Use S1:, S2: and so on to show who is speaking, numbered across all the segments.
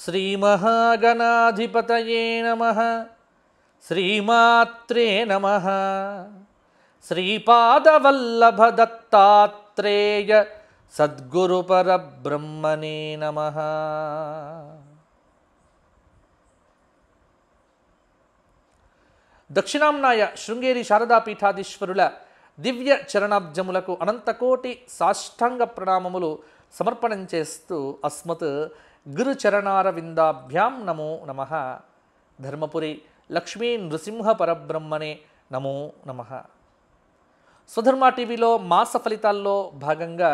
S1: श्रीमहागणाधिपतये नमः श्रीमात्रे नमः श्रीपादवल्लभदत्तात्रेयसद्गुरुपरब्रह्मणे नमः దక్షిణాంనాయ శృంగేరి శారదాపీఠాధీశ్వరుల దివ్య చరణాబ్జములకు అనంతకోటి సాష్టాంగ ప్రణామములు సమర్పణం చేస్తూ అస్మత్ గురుచరణారవిందాభ్యాం నమో నమ ధర్మపురి లక్ష్మీ నృసింహ పరబ్రహ్మణే నమో నమ స్వధర్మ టీవీలో మాస ఫలితాల్లో భాగంగా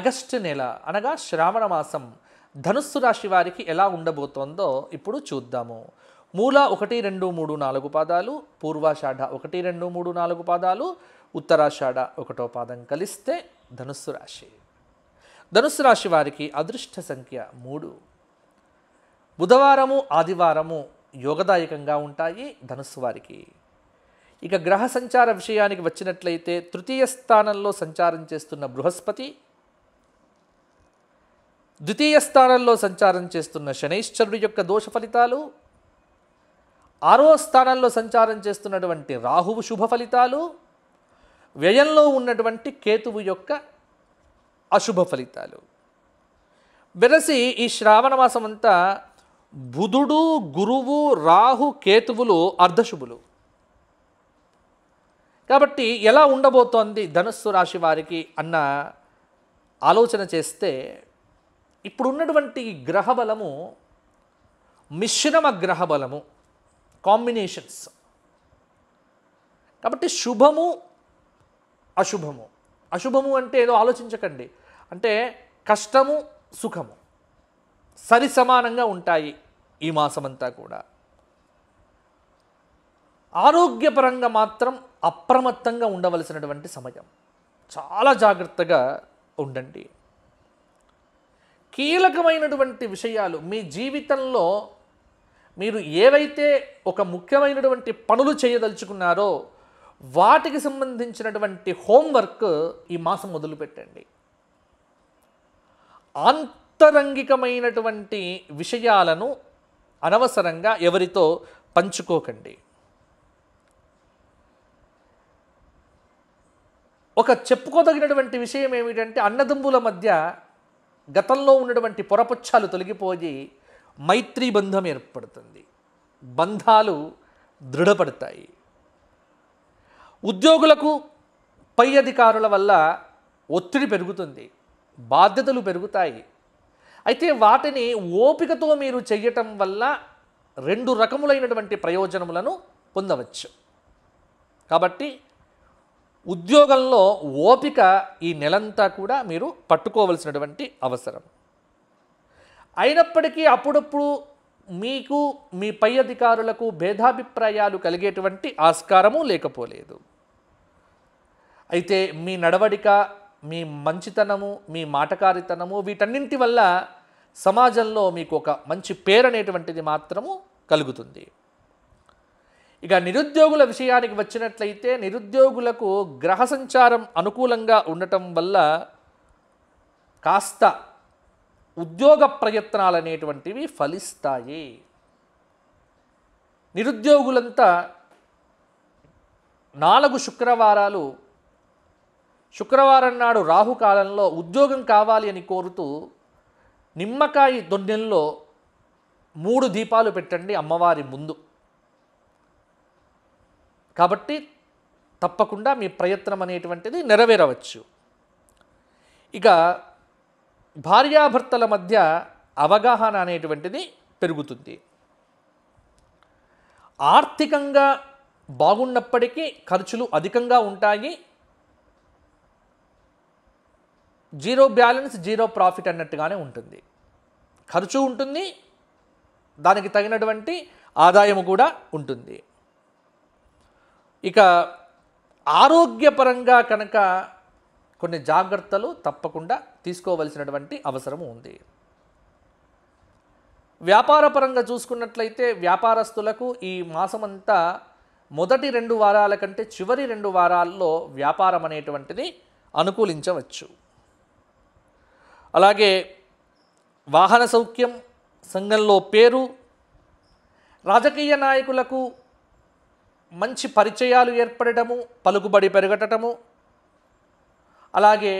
S1: ఆగస్టు నెల అనగా శ్రావణ మాసం ధనుస్సు రాశి వారికి ఎలా ఉండబోతోందో ఇప్పుడు చూద్దాము మూల ఒకటి రెండు మూడు నాలుగు పాదాలు పూర్వాషాఢ ఒకటి రెండు మూడు నాలుగు పాదాలు ఉత్తరాషాఢ ఒకటో పాదం కలిస్తే ధనుస్సు రాశి ధనుస్సు రాశి వారికి అదృష్ట సంఖ్య మూడు బుధవారము ఆదివారము యోగదాయకంగా ఉంటాయి ధనుస్సు వారికి ఇక గ్రహ సంచార విషయానికి వచ్చినట్లయితే తృతీయ స్థానంలో సంచారం చేస్తున్న బృహస్పతి ద్వితీయ స్థానంలో సంచారం చేస్తున్న శనైశ్చరుడు యొక్క దోష ఫలితాలు ఆరో స్థానంలో సంచారం చేస్తున్నటువంటి రాహువు శుభ ఫలితాలు వ్యయంలో ఉన్నటువంటి కేతువు యొక్క అశుభ ఫలితాలు వెరసి ఈ శ్రావణ మాసం అంతా బుధుడు గురువు రాహు కేతువులు అర్ధశుభులు కాబట్టి ఎలా ఉండబోతోంది ధనుస్సు రాశి వారికి అన్న ఆలోచన చేస్తే ఇప్పుడున్నటువంటి గ్రహబలము మిశ్రమ గ్రహబలము కాంబినేషన్స్ కాబట్టి శుభము అశుభము అశుభము అంటే ఏదో ఆలోచించకండి అంటే కష్టము సుఖము సరి సమానంగా ఉంటాయి ఈ మాసమంతా కూడా ఆరోగ్యపరంగా మాత్రం అప్రమత్తంగా ఉండవలసినటువంటి సమయం చాలా జాగ్రత్తగా ఉండండి కీలకమైనటువంటి విషయాలు మీ జీవితంలో మీరు ఏవైతే ఒక ముఖ్యమైనటువంటి పనులు చేయదలుచుకున్నారో వాటికి సంబంధించినటువంటి హోంవర్క్ ఈ మాసం మొదలుపెట్టండి ఆంతరంగికమైనటువంటి విషయాలను అనవసరంగా ఎవరితో పంచుకోకండి ఒక చెప్పుకోదగినటువంటి విషయం ఏమిటంటే అన్నదమ్ముల మధ్య గతంలో ఉన్నటువంటి పొరపుచ్చాలు తొలగిపోయి మైత్రీ బంధం ఏర్పడుతుంది బంధాలు దృఢపడతాయి ఉద్యోగులకు పై అధికారుల వల్ల ఒత్తిడి పెరుగుతుంది బాధ్యతలు పెరుగుతాయి అయితే వాటిని ఓపికతో మీరు చెయ్యటం వల్ల రెండు రకములైనటువంటి ప్రయోజనములను పొందవచ్చు కాబట్టి ఉద్యోగంలో ఓపిక ఈ నెలంతా కూడా మీరు పట్టుకోవలసినటువంటి అవసరం అయినప్పటికీ అప్పుడప్పుడు మీకు మీ పై అధికారులకు భేదాభిప్రాయాలు కలిగేటువంటి ఆస్కారము లేకపోలేదు అయితే మీ నడవడిక మీ మంచితనము మీ మాటకారితనము వీటన్నింటి వల్ల సమాజంలో మీకు ఒక మంచి పేరు అనేటువంటిది మాత్రము కలుగుతుంది ఇక నిరుద్యోగుల విషయానికి వచ్చినట్లయితే నిరుద్యోగులకు గ్రహ సంచారం అనుకూలంగా ఉండటం వల్ల కాస్త ఉద్యోగ ప్రయత్నాలు అనేటువంటివి ఫలిస్తాయి నిరుద్యోగులంతా నాలుగు శుక్రవారాలు శుక్రవారం నాడు రాహుకాలంలో ఉద్యోగం కావాలి అని కోరుతూ నిమ్మకాయ దొన్నెల్లో మూడు దీపాలు పెట్టండి అమ్మవారి ముందు కాబట్టి తప్పకుండా మీ ప్రయత్నం అనేటువంటిది నెరవేరవచ్చు ఇక భార్యాభర్తల మధ్య అవగాహన అనేటువంటిది పెరుగుతుంది ఆర్థికంగా బాగున్నప్పటికీ ఖర్చులు అధికంగా ఉంటాయి జీరో బ్యాలెన్స్ జీరో ప్రాఫిట్ అన్నట్టుగానే ఉంటుంది ఖర్చు ఉంటుంది దానికి తగినటువంటి ఆదాయము కూడా ఉంటుంది ఇక ఆరోగ్యపరంగా కనుక కొన్ని జాగ్రత్తలు తప్పకుండా తీసుకోవలసినటువంటి అవసరము ఉంది వ్యాపారపరంగా చూసుకున్నట్లయితే వ్యాపారస్తులకు ఈ మాసమంతా మొదటి రెండు వారాల కంటే చివరి రెండు వారాల్లో వ్యాపారం అనేటువంటిది అనుకూలించవచ్చు అలాగే వాహన సౌఖ్యం సంఘంలో పేరు రాజకీయ నాయకులకు మంచి పరిచయాలు ఏర్పడటము పలుకుబడి పెరగటము అలాగే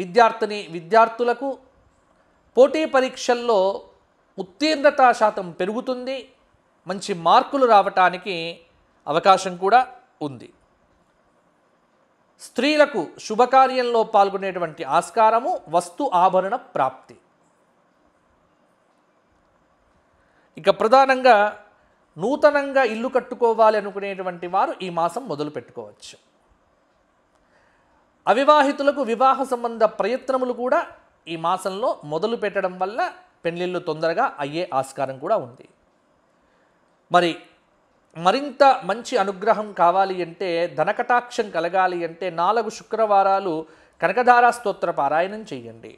S1: విద్యార్థిని విద్యార్థులకు పోటీ పరీక్షల్లో ఉత్తీర్ణత శాతం పెరుగుతుంది మంచి మార్కులు రావటానికి అవకాశం కూడా ఉంది స్త్రీలకు శుభకార్యంలో పాల్గొనేటువంటి ఆస్కారము వస్తు ఆభరణ ప్రాప్తి ఇక ప్రధానంగా నూతనంగా ఇల్లు కట్టుకోవాలి అనుకునేటువంటి వారు ఈ మాసం మొదలు పెట్టుకోవచ్చు అవివాహితులకు వివాహ సంబంధ ప్రయత్నములు కూడా ఈ మాసంలో మొదలు పెట్టడం వల్ల పెళ్ళిళ్ళు తొందరగా అయ్యే ఆస్కారం కూడా ఉంది మరి మరింత మంచి అనుగ్రహం కావాలి అంటే ధనకటాక్షం కలగాలి అంటే నాలుగు శుక్రవారాలు కనకధారా స్తోత్ర పారాయణం చేయండి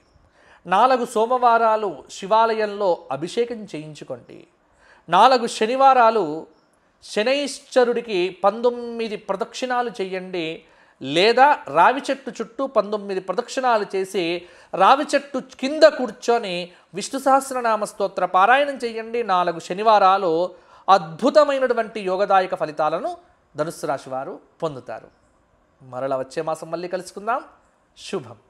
S1: నాలుగు సోమవారాలు శివాలయంలో అభిషేకం చేయించుకోండి నాలుగు శనివారాలు శనైశ్చరుడికి పంతొమ్మిది ప్రదక్షిణాలు చేయండి లేదా రావి చెట్టు చుట్టూ పంతొమ్మిది ప్రదక్షిణాలు చేసి రావి చెట్టు కింద కూర్చొని విష్ణు సహస్రనామ స్తోత్ర పారాయణం చేయండి నాలుగు శనివారాలు అద్భుతమైనటువంటి యోగదాయక ఫలితాలను ధనుస్సు రాశి వారు పొందుతారు మరల వచ్చే మాసం మళ్ళీ కలుసుకుందాం శుభం